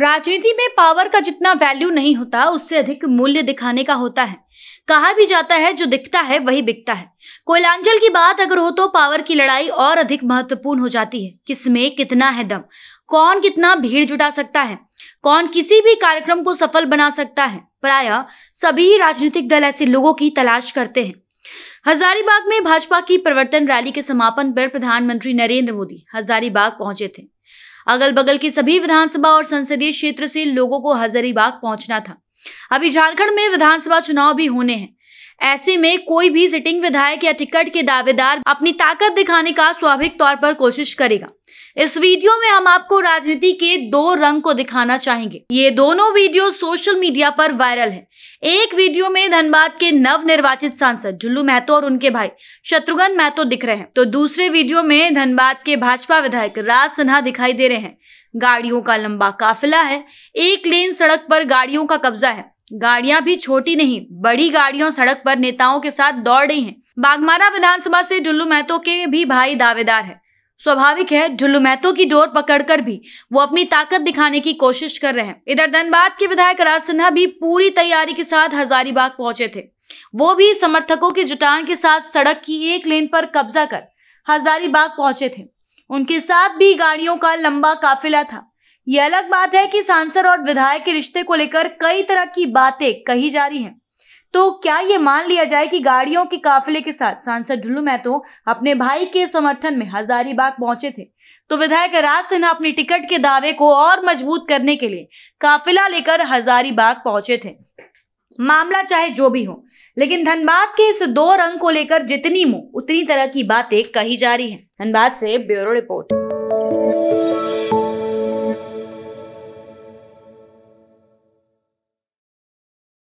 राजनीति में पावर का जितना वैल्यू नहीं होता उससे अधिक मूल्य दिखाने का होता है कहा भी जाता है जो दिखता है वही बिकता है कोयलांचल की बात अगर हो तो पावर की लड़ाई और अधिक महत्वपूर्ण हो जाती है किसमें कितना है दम कौन कितना भीड़ जुटा सकता है कौन किसी भी कार्यक्रम को सफल बना सकता है प्राय सभी राजनीतिक दल ऐसे लोगों की तलाश करते हैं हजारीबाग में भाजपा की प्रवर्तन रैली के समापन पर प्रधानमंत्री नरेंद्र मोदी हजारीबाग पहुंचे थे अगल बगल की सभी विधानसभा और संसदीय क्षेत्र से लोगों को हजरीबाग पहुंचना था अभी झारखंड में विधानसभा चुनाव भी होने हैं ऐसे में कोई भी सिटिंग विधायक या टिकट के दावेदार अपनी ताकत दिखाने का स्वाभाविक तौर पर कोशिश करेगा इस वीडियो में हम आपको राजनीति के दो रंग को दिखाना चाहेंगे ये दोनों वीडियो सोशल मीडिया पर वायरल है एक वीडियो में धनबाद के नव निर्वाचित सांसद जुल्लू महतो और उनके भाई शत्रुघ्न महतो दिख रहे हैं तो दूसरे वीडियो में धनबाद के भाजपा विधायक राज सिन्हा दिखाई दे रहे हैं गाड़ियों का लंबा काफिला है एक लेन सड़क पर गाड़ियों का कब्जा है गाड़ियां भी छोटी नहीं बड़ी गाड़ियों सड़क पर नेताओं के साथ दौड़ रही है बागमारा विधानसभा से डुल्लू महतो के भी भाई दावेदार है स्वाभाविक है ढुल्लू महतो की डोर पकड़कर भी वो अपनी ताकत दिखाने की कोशिश कर रहे हैं इधर धनबाद के विधायक राज सिन्हा भी पूरी तैयारी के साथ हजारीबाग पहुंचे थे वो भी समर्थकों के जुटान के साथ सड़क की एक लेन पर कब्जा कर हजारीबाग पहुंचे थे उनके साथ भी गाड़ियों का लंबा काफिला था यह अलग बात है कि सांसद और विधायक के रिश्ते को लेकर कई तरह की बातें कही जा रही हैं तो क्या ये मान लिया जाए कि गाड़ियों के काफिले के साथ सांसद ढुल्लू महतो अपने भाई के समर्थन में हजारीबाग पहुंचे थे तो विधायक राज सिन्हा अपनी टिकट के दावे को और मजबूत करने के लिए काफिला लेकर हजारीबाग पहुंचे थे मामला चाहे जो भी हो लेकिन धनबाद के इस दो रंग को लेकर जितनी मुंह उतनी तरह की बातें कही जा रही है धनबाद से ब्यूरो रिपोर्ट